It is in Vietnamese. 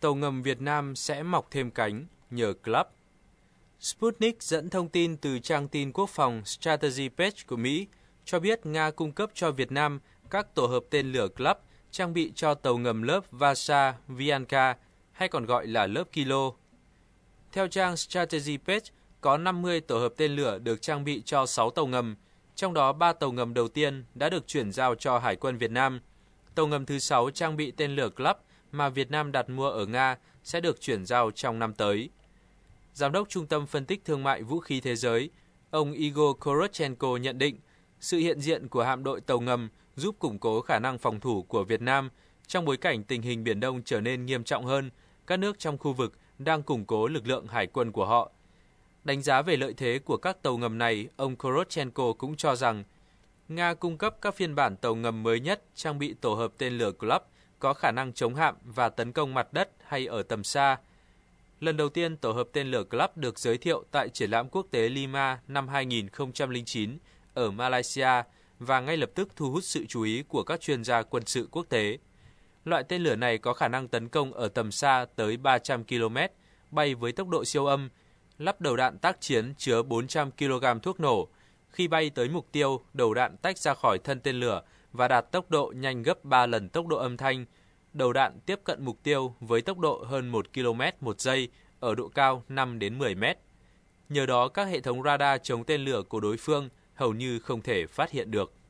tàu ngầm Việt Nam sẽ mọc thêm cánh nhờ Club. Sputnik dẫn thông tin từ trang tin quốc phòng Strategy Page của Mỹ cho biết Nga cung cấp cho Việt Nam các tổ hợp tên lửa Club trang bị cho tàu ngầm lớp Vasa Vianka hay còn gọi là lớp Kilo. Theo trang Strategy Page, có 50 tổ hợp tên lửa được trang bị cho 6 tàu ngầm, trong đó 3 tàu ngầm đầu tiên đã được chuyển giao cho Hải quân Việt Nam. Tàu ngầm thứ 6 trang bị tên lửa Club – mà Việt Nam đặt mua ở Nga sẽ được chuyển giao trong năm tới. Giám đốc Trung tâm Phân tích Thương mại Vũ khí Thế giới, ông Igor Korotchenko nhận định, sự hiện diện của hạm đội tàu ngầm giúp củng cố khả năng phòng thủ của Việt Nam trong bối cảnh tình hình Biển Đông trở nên nghiêm trọng hơn, các nước trong khu vực đang củng cố lực lượng hải quân của họ. Đánh giá về lợi thế của các tàu ngầm này, ông Korotchenko cũng cho rằng Nga cung cấp các phiên bản tàu ngầm mới nhất trang bị tổ hợp tên lửa Club có khả năng chống hạm và tấn công mặt đất hay ở tầm xa. Lần đầu tiên, tổ hợp tên lửa Club được giới thiệu tại triển lãm quốc tế Lima năm 2009 ở Malaysia và ngay lập tức thu hút sự chú ý của các chuyên gia quân sự quốc tế. Loại tên lửa này có khả năng tấn công ở tầm xa tới 300 km, bay với tốc độ siêu âm, lắp đầu đạn tác chiến chứa 400 kg thuốc nổ. Khi bay tới mục tiêu, đầu đạn tách ra khỏi thân tên lửa – và đạt tốc độ nhanh gấp 3 lần tốc độ âm thanh. Đầu đạn tiếp cận mục tiêu với tốc độ hơn 1 km một giây ở độ cao 5 đến 10 mét. Nhờ đó các hệ thống radar chống tên lửa của đối phương hầu như không thể phát hiện được.